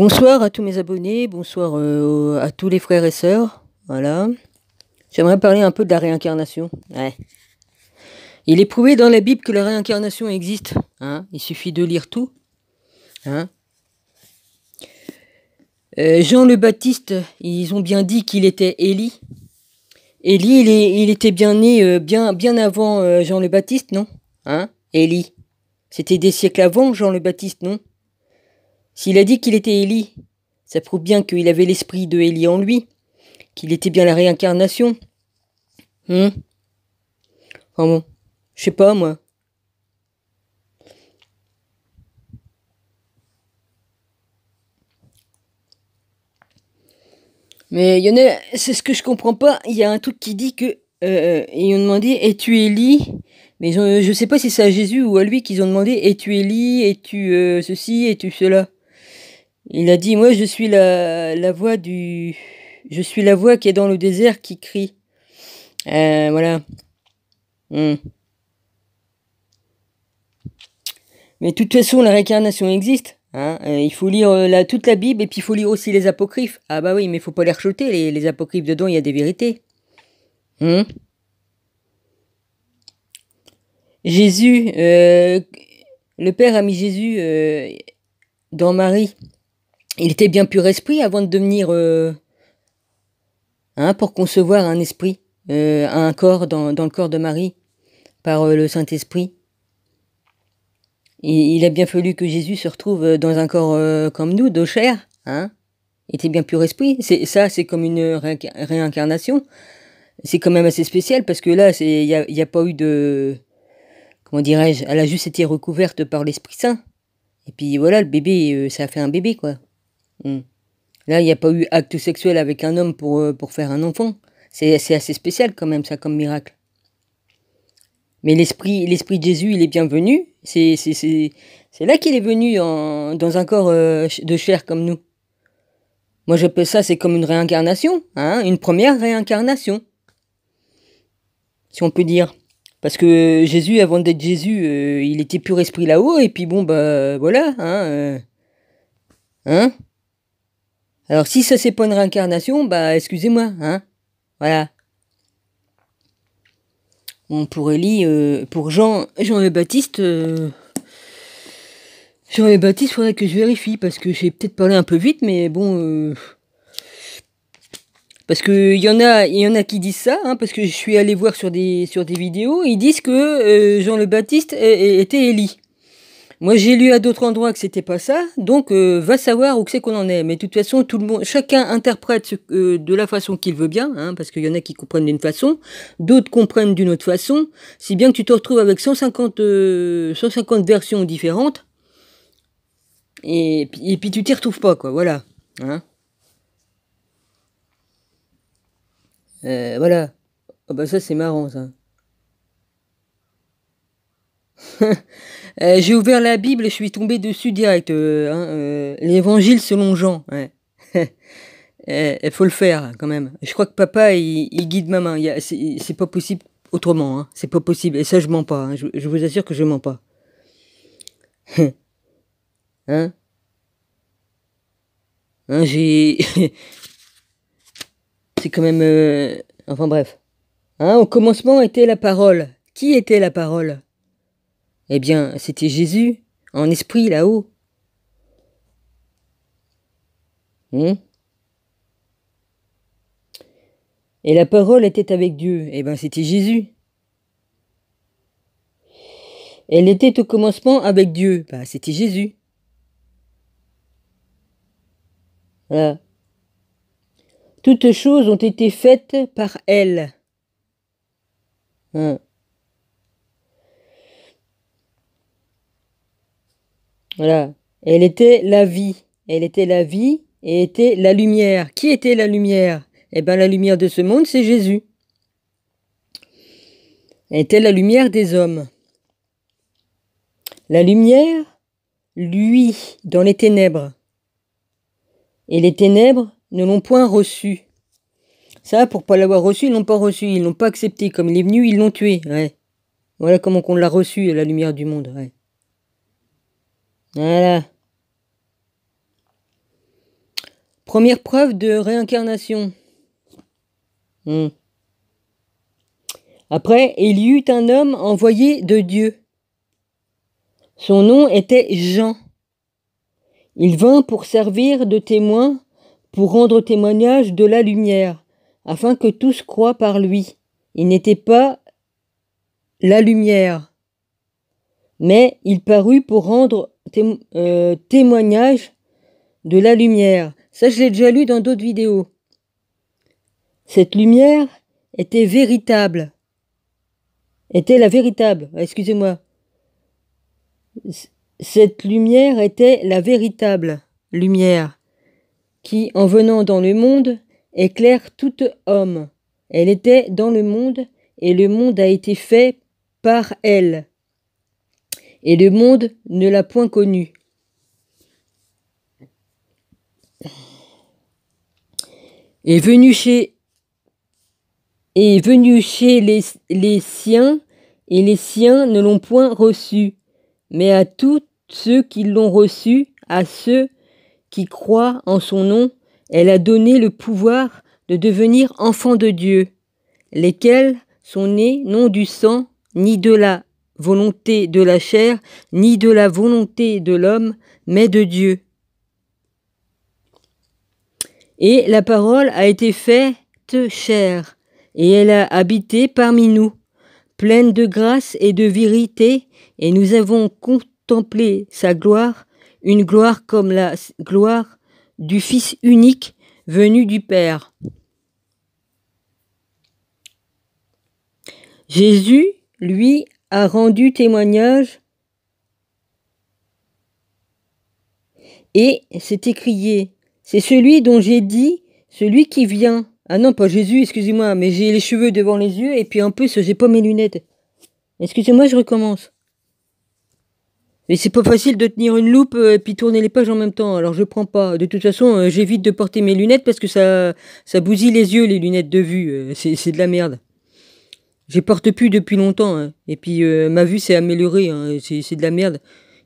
Bonsoir à tous mes abonnés, bonsoir euh, à tous les frères et sœurs. Voilà. J'aimerais parler un peu de la réincarnation. Il est prouvé dans la Bible que la réincarnation existe. Hein. Il suffit de lire tout. Hein. Euh, Jean le Baptiste, ils ont bien dit qu'il était Élie. Élie, il, était bien né euh, bien, bien avant Jean le Baptiste, non Hein Élie. C'était des siècles avant Jean le Baptiste, non s'il a dit qu'il était Élie, ça prouve bien qu'il avait l'esprit de Élie en lui, qu'il était bien la réincarnation. Hum bon, je sais pas moi. Mais il y en a, c'est ce que je comprends pas. Il y a un truc qui dit que. Euh, ils ont demandé Es-tu Élie Mais je euh, je sais pas si c'est à Jésus ou à lui qu'ils ont demandé Es-tu Élie Es-tu euh, ceci Es-tu cela il a dit Moi, je suis la, la voix du. Je suis la voix qui est dans le désert qui crie. Euh, voilà. Hmm. Mais de toute façon, la réincarnation existe. Hein. Euh, il faut lire euh, la, toute la Bible et puis il faut lire aussi les apocryphes. Ah bah oui, mais il faut pas les rejeter, les, les apocryphes dedans, il y a des vérités. Hmm. Jésus, le Père a mis Jésus dans Marie. Il était bien pur esprit avant de devenir... Euh, hein, pour concevoir un esprit, euh, un corps dans, dans, le corps de Marie, par euh, le Saint-Esprit. Il, il, a bien fallu que Jésus se retrouve dans un corps comme nous, de chair, hein Il était bien pur esprit. C'est, ça, c'est comme une réincarnation. C'est quand même assez spécial, parce que là, il n'y a, y a pas eu de... Comment dirais-je Elle a juste été recouverte par l'Esprit Saint. Et puis voilà, le bébé, ça a fait un bébé, quoi. Hmm. Là, il n'y a pas eu acte sexuel avec un homme pour, euh, pour faire un enfant. C'est assez spécial quand même, ça, comme miracle. Mais l'esprit l'esprit de Jésus, il est bienvenu. C'est là qu'il est venu dans un corps euh, de chair comme nous. Moi, je j'appelle ça, c'est comme une réincarnation, hein, une première réincarnation, si on peut dire. Parce que Jésus, avant d'être Jésus, euh, il était pur esprit là-haut, et puis bon, bah voilà, hein, hein. Alors si ça c'est pas une réincarnation, bah excusez-moi, hein. Voilà. Bon, pour Élie, euh, pour Jean, Jean le Baptiste, euh, Jean le Baptiste, faudrait que je vérifie parce que j'ai peut-être parlé un peu vite, mais bon, euh, parce que y en a, y en a qui disent ça, hein, parce que je suis allé voir sur des sur des vidéos, ils disent que Jean le Baptiste était Élie. Moi, j'ai lu à d'autres endroits que c'était pas ça, donc euh, va savoir où c'est qu'on en est. Mais de toute façon, tout le monde, chacun interprète euh, de la façon qu'il veut bien, hein, parce qu'il y en a qui comprennent d'une façon, d'autres comprennent d'une autre façon, si bien que tu te retrouves avec 150, 150 euh, versions différentes, et, puis tu t'y retrouves pas, quoi, voilà. Hein. voilà. Ah bah ça, c'est marrant, ça. Euh, j'ai ouvert la Bible et je suis tombé dessus direct. Euh, hein, euh, l'évangile selon Jean. Il faut le faire quand même. Je crois que papa, il, guide ma main. C'est pas possible autrement. Hein. C'est pas possible. Et ça, je mens pas. Hein. Je, vous assure que je mens pas. hein Hein, j'ai... C'est quand même... Enfin bref. au commencement était la parole. Qui était la parole eh bien, c'était Jésus, en esprit là-haut. Hmm? Et la parole était avec Dieu. Eh bien, c'était Jésus. Elle était au commencement avec Dieu. Ben, c'était Jésus. Voilà. Toutes choses ont été faites par elle. Hein. Voilà. Elle était la vie. Elle était la vie et était la lumière. Qui était la lumière Eh bien, la lumière de ce monde, c'est Jésus. Elle était la lumière des hommes. La lumière, lui, dans les ténèbres. Et les ténèbres ne l'ont point reçue. Ça, pour pas l'avoir reçu, ils l'ont pas reçu, ils l'ont pas accepté. Comme il est venu, ils l'ont tué. Ouais. Voilà comment qu'on l'a reçu, la lumière du monde. Ouais. Voilà. Première preuve de réincarnation. Hmm. Après, il y eut un homme envoyé de Dieu. Son nom était Jean. Il vint pour servir de témoin, pour rendre témoignage de la lumière, afin que tous croient par lui. Il n'était pas la lumière, mais il parut pour rendre euh, témoignage de la lumière. Ça, je l'ai déjà lu dans d'autres vidéos. Cette lumière était véritable. Était la véritable, ah, excusez-moi. Cette lumière était la véritable lumière qui, en venant dans le monde, éclaire tout homme. Elle était dans le monde et le monde a été fait par elle et le monde ne l'a point connu. Et venu chez, venu chez les, les siens, et les siens ne l'ont point reçu, mais à tous ceux qui l'ont reçu, à ceux qui croient en son nom, elle a donné le pouvoir de devenir enfants de Dieu, lesquels sont nés non du sang, ni de la volonté de la chair, ni de la volonté de l'homme, mais de Dieu. Et la parole a été faite chair, et elle a habité parmi nous, pleine de grâce et de vérité, et nous avons contemplé sa gloire, une gloire comme la gloire du Fils unique venu du Père. Jésus, lui, a rendu témoignage et s'est écrié C'est celui dont j'ai dit, celui qui vient. Ah non, pas Jésus, excusez-moi, mais j'ai les cheveux devant les yeux et puis en plus, j'ai pas mes lunettes. Excusez-moi, je recommence. Mais c'est pas facile de tenir une loupe euh, et puis tourner les pages en même temps, alors je prends pas. De toute façon, euh, j'évite de porter mes lunettes parce que ça, ça bousille les yeux, les lunettes de vue. Euh, c'est de la merde. J'ai porte plus depuis longtemps. Hein. Et puis, euh, ma vue s'est améliorée. Hein, c'est de la merde.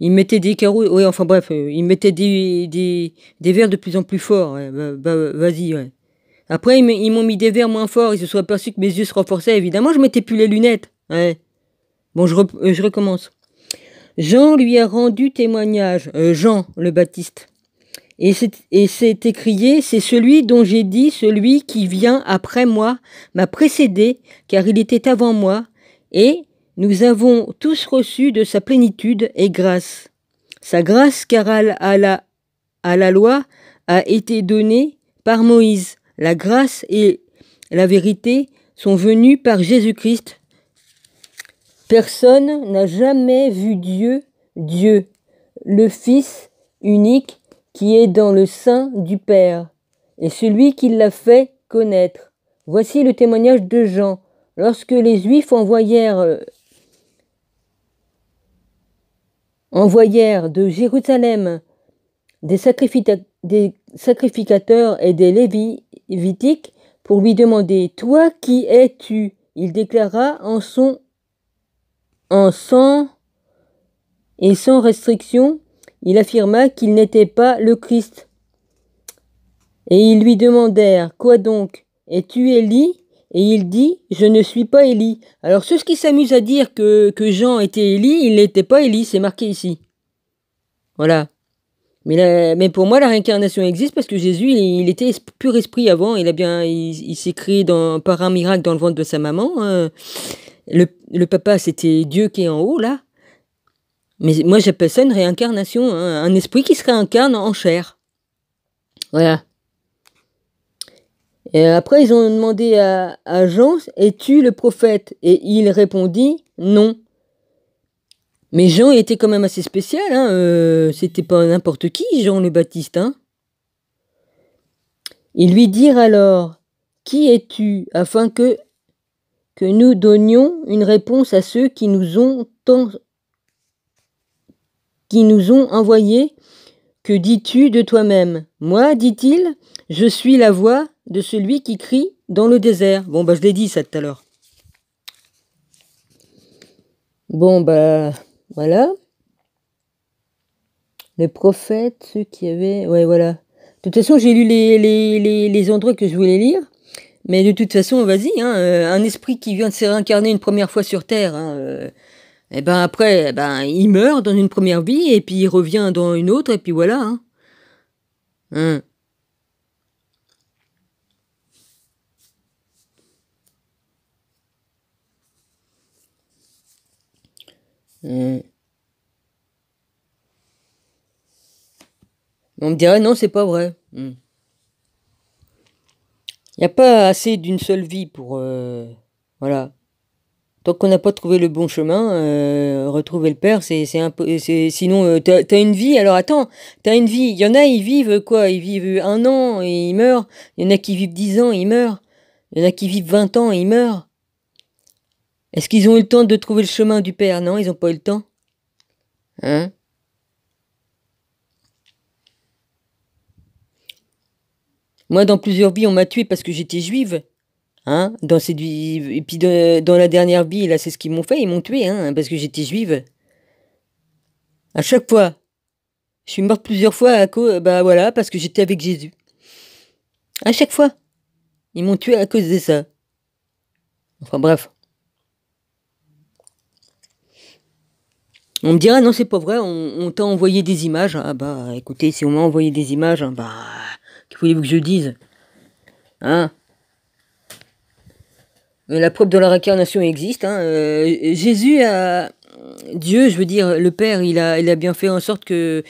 Ils mettaient des carreaux. Ouais, enfin bref, euh, ils mettaient des, des, verres de plus en plus forts. Bah, bah, vas-y, Après, ils m'ont mis des verres moins forts. Ils se sont aperçus que mes yeux se renforçaient. Évidemment, je mettais plus les lunettes. Bon, je, euh, je recommence. Jean lui a rendu témoignage. Jean, le baptiste. Et c'est écrié, c'est celui dont j'ai dit, celui qui vient après moi, m'a précédé, car il était avant moi, et nous avons tous reçu de sa plénitude et grâce. Sa grâce, car à la, à la loi, a été donnée par Moïse. La grâce et la vérité sont venues par Jésus-Christ. Personne n'a jamais vu Dieu, Dieu, le Fils unique qui est dans le sein du Père, et celui qui l'a fait connaître. Voici le témoignage de Jean. Lorsque les Juifs envoyèrent, envoyèrent de Jérusalem des, sacrificateurs et des lévitiques pour lui demander Toi qui es-tu Il déclara en son en sang et sans restriction il affirma qu'il n'était pas le Christ. Et ils lui demandèrent Quoi donc Es-tu Élie Et il dit Je ne suis pas Élie. Alors ceux qui s'amusent à dire que, Jean était Élie, il n'était pas Élie, c'est marqué ici. Voilà. Mais, mais, pour moi, la réincarnation existe parce que Jésus, il, était pur esprit avant. Il a bien, il, s'est créé par un miracle dans le ventre de sa maman. Hein. le, papa, c'était Dieu qui est en haut, là. Mais moi, j'appelle ça une réincarnation, hein, un esprit qui se réincarne en chair. Voilà. Et après, ils ont demandé à, Jean Es-tu le prophète Et il répondit Non. Mais Jean était quand même assez spécial, hein, euh, c'était pas n'importe qui, Jean le Baptiste. Hein. Ils lui dirent alors Qui es-tu afin que, que nous donnions une réponse à ceux qui nous ont tant qui nous ont envoyés. Que dis-tu de toi-même Moi, dit-il, je suis la voix de celui qui crie dans le désert. Bon, bah, je l'ai dit ça tout à l'heure. Bon, ben, voilà. Les prophètes, ceux qui avaient. Ouais, voilà. De toute façon, j'ai lu les, les, endroits que je voulais lire. Mais de toute façon, vas-y, hein, euh, un esprit qui vient de se réincarner une première fois sur Terre. Hein, euh, et eh ben après, eh ben, il meurt dans une première vie, et puis il revient dans une autre, et puis voilà. Hein. Hein. Hein. On me dirait non, c'est pas vrai. Il n'y a pas assez d'une seule vie pour... Euh, voilà qu'on n'a pas trouvé le bon chemin, euh, retrouver le père, c'est sinon tu euh, t'as as une vie. Alors attends, t'as une vie. Il y en a, ils vivent quoi Ils vivent un an et ils meurent. Il y en a qui vivent dix ans, et ils meurent. Il y en a qui vivent vingt ans et ils meurent. Est-ce qu'ils ont eu le temps de trouver le chemin du père Non, ils n'ont pas eu le temps. Hein Moi, dans plusieurs vies, on m'a tué parce que j'étais juive. Hein, et puis dans la dernière vie, là, c'est ce qu'ils m'ont fait, ils m'ont tué, hein, parce que j'étais juive. À chaque fois. Je suis morte plusieurs fois à cause, bah voilà, parce que j'étais avec Jésus. À chaque fois. Ils m'ont tué à cause de ça. Enfin bref. On me dira non c'est pas vrai, on, t'a envoyé des images. Ah bah écoutez, si on m'a envoyé des images, hein, bah que voulez que je dise Hein euh, la preuve de la incarnation existe. Hein. Euh, Jésus a. Dieu, je veux dire, le Père, il a, bien fait en sorte que,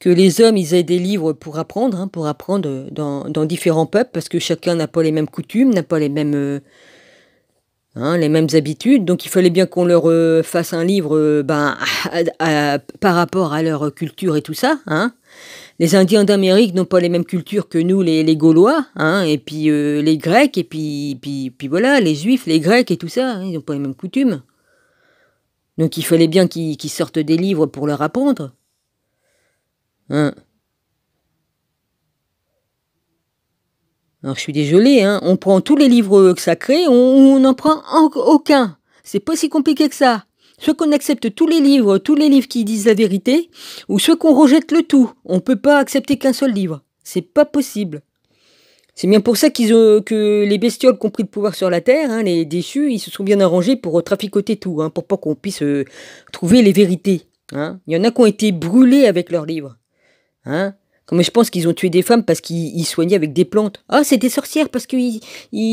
que les hommes, ils aient des livres pour apprendre, hein, pour apprendre dans, différents peuples, parce que chacun n'a pas les mêmes coutumes, n'a pas les mêmes. Euh, Hein, les mêmes habitudes. Donc il fallait bien qu'on leur euh, fasse un livre euh, ben, par rapport à leur culture et tout ça. Hein. Les Indiens d'Amérique n'ont pas les mêmes cultures que nous, les, les Gaulois, hein, et puis euh, les Grecs, et puis, puis, voilà, les Juifs, les Grecs et tout ça, hein, ils n'ont pas les mêmes coutumes. Donc il fallait bien qu'ils sortent des livres pour leur apprendre. Alors je suis désolé, hein. on prend tous les livres sacrés, euh, on n'en prend aucun. C'est pas si compliqué que ça. Soit qu'on accepte tous les livres, tous les livres qui disent la vérité, ou soit qu'on rejette le tout. On peut pas accepter qu'un seul livre. C'est pas possible. C'est bien pour ça qu'ils que les bestioles ont pris le pouvoir sur la Terre, hein, les déçus, ils se sont bien arrangés pour euh, traficoter tout, hein, pour pas qu'on puisse euh, trouver les vérités. Hein. Il y en a qui ont été brûlés avec leurs livres. Hein. Comme je pense qu'ils ont tué des femmes parce qu'ils soignaient avec des plantes. Ah, c'est des sorcières parce qu'ils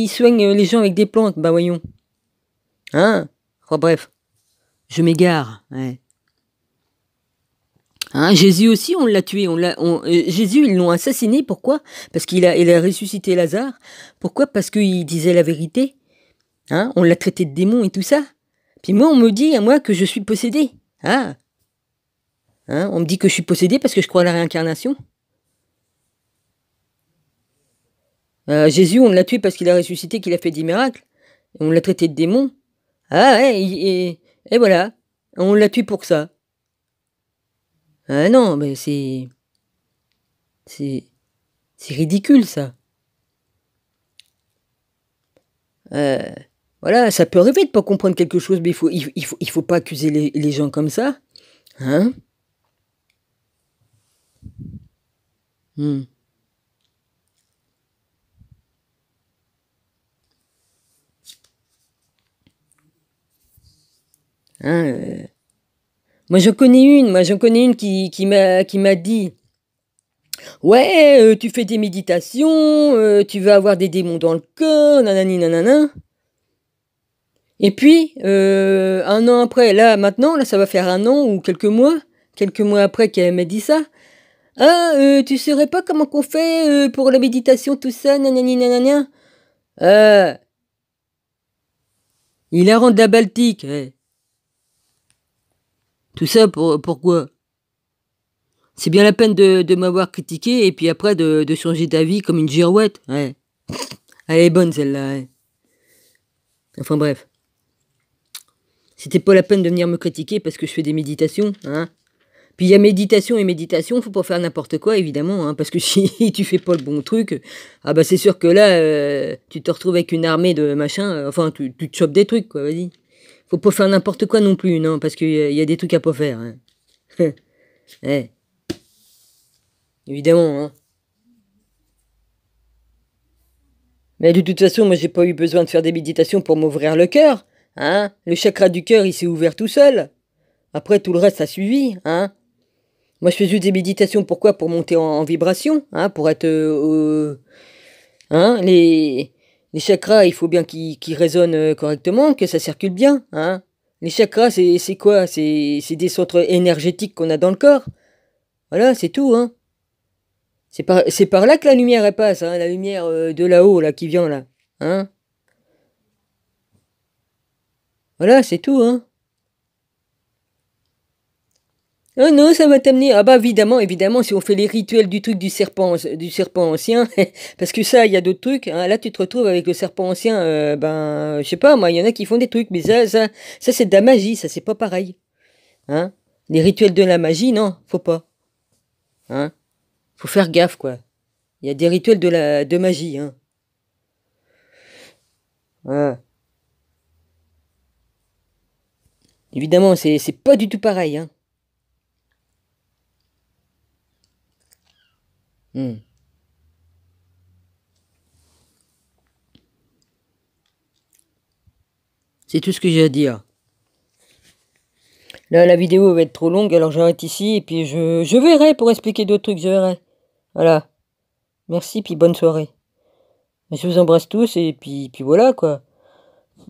soignent euh, les gens avec des plantes. Bah voyons. Hein Oh bref. Je m'égare. Hein, Jésus aussi, on l'a tué. On l'a, euh, Jésus, ils l'ont assassiné. Pourquoi Parce qu'il a, il a ressuscité Lazare. Pourquoi Parce qu'il disait la vérité. Hein, on l'a traité de démon et tout ça. Puis moi, on me dit à moi que je suis possédé. Ah. hein, On me dit que je suis possédé parce que je crois à la réincarnation. Euh, Jésus, on l'a tué parce qu'il a ressuscité, qu'il a fait des miracles. On l'a traité de démon. Ah et, voilà. On l'a tué pour ça. Ah non, mais c'est. C'est. C'est ridicule, ça. Euh, voilà, ça peut arriver de ne pas comprendre quelque chose, mais il faut, il, faut, pas accuser les, gens comme ça. Hein hmm. Hein, euh. Moi, j'en connais une, moi, connais une qui, qui m'a dit Ouais, euh, tu fais des méditations, euh, tu vas avoir des démons dans le corps, nanani nanana. Et puis, un an après, là, maintenant, là, ça va faire un an ou quelques mois, quelques mois après qu'elle m'a dit ça. Ah, tu saurais pas comment qu'on fait pour la méditation, tout ça, nanani nanana. il a rentre la Baltique. Ouais. Tout ça pour, pourquoi C'est bien la peine de, m'avoir critiqué et puis après de, changer d'avis comme une girouette. Ouais. Elle est bonne celle-là. Enfin bref. C'était pas la peine de venir me critiquer parce que je fais des méditations. Hein puis il y a méditation et méditation, faut pas faire n'importe quoi évidemment, hein, parce que si tu fais pas le bon truc, ah bah c'est sûr que là, euh, tu te retrouves avec une armée de machins, euh, enfin tu, tu te chopes des trucs quoi, vas-y. Faut pas faire n'importe quoi non plus, non, parce qu'il y, a des trucs à pas faire. Hein. Eh. Évidemment, hein. Mais de toute façon, moi j'ai pas eu besoin de faire des méditations pour m'ouvrir le cœur, hein. Le chakra du cœur, il s'est ouvert tout seul. Après, tout le reste a suivi, hein. Moi je fais juste des méditations, pourquoi Pour monter en, vibration, hein, pour être... Euh, hein, les les chakras, il faut bien qu'ils résonnent euh, correctement, que ça circule bien. Hein les chakras, c'est quoi C'est des centres énergétiques qu'on a dans le corps. Voilà, c'est tout. Hein c'est par, par, là que la lumière passe, hein, la lumière euh, de là-haut là, qui vient là. Hein voilà, c'est tout. Hein Oh non, ça va t'amener. Ah bah évidemment, évidemment, si on fait les rituels du truc du serpent, du serpent ancien, parce que ça, il y a d'autres trucs. Hein, là, tu te retrouves avec le serpent ancien. Euh, ben, je sais pas, moi, il y en a qui font des trucs, mais ça, ça, c'est de la magie. Ça, c'est pas pareil. Hein Les rituels de la magie, non, faut pas. Hein Faut faire gaffe, quoi. Il y a des rituels de la de magie. Hein. hein. Évidemment, c'est pas du tout pareil. Hein. Hmm. C'est tout ce que j'ai à dire. Là, la vidéo va être trop longue, alors j'arrête ici et puis je, verrai pour expliquer d'autres trucs, je verrai. Voilà. Merci, puis bonne soirée. Je vous embrasse tous et puis, puis voilà quoi.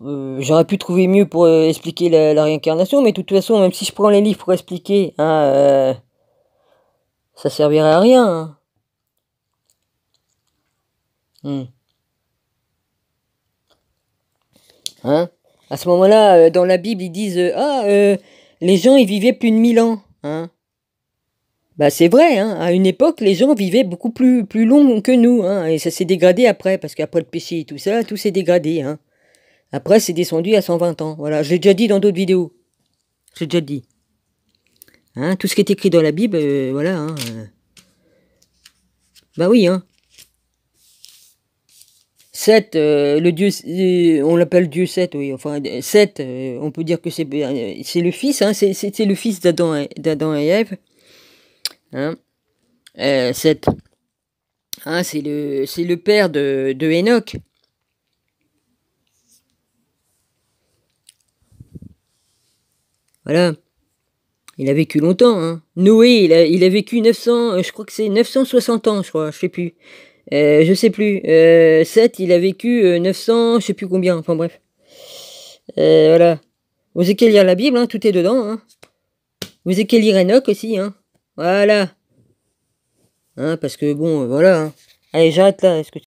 Euh, j'aurais pu trouver mieux pour euh, expliquer la, réincarnation, mais de toute façon, même si je prends les livres pour expliquer, hein, euh, ça servirait à rien. Hein. Hmm. Hein à ce moment-là, euh, dans la Bible, ils disent euh, Ah, euh, les gens, ils vivaient plus de mille ans. Hein bah, c'est vrai, hein à une époque, les gens vivaient beaucoup plus, plus long que nous. Hein. et ça s'est dégradé après, parce qu'après le péché et tout ça, tout s'est dégradé. Hein après, c'est descendu à 120 ans. Voilà, l'ai déjà dit dans d'autres vidéos. Je l'ai déjà dit. Hein tout ce qui est écrit dans la Bible, voilà. Hein bah oui, hein 7, euh, le dieu, euh, on l'appelle Dieu 7, oui, enfin 7, euh, on peut dire que c'est c'est le fils, hein, c'est le fils d'Adam et, et Ève. Hein, 7, hein, c'est le, le père de, de Enoch. Voilà. Il a vécu longtemps. Hein. Noé, il a, il a vécu 900, je crois que c'est 960 ans, je crois, je sais plus. Euh, je sais plus. 7, euh, il a vécu 900, euh, je sais plus combien. Enfin bref. voilà. Vous avez qu'à lire la Bible, hein, tout est dedans. Hein. Vous avez qu'à lire Enoch aussi. Hein. Voilà. Hein, parce que bon, voilà. Allez, j'arrête là. Est-ce que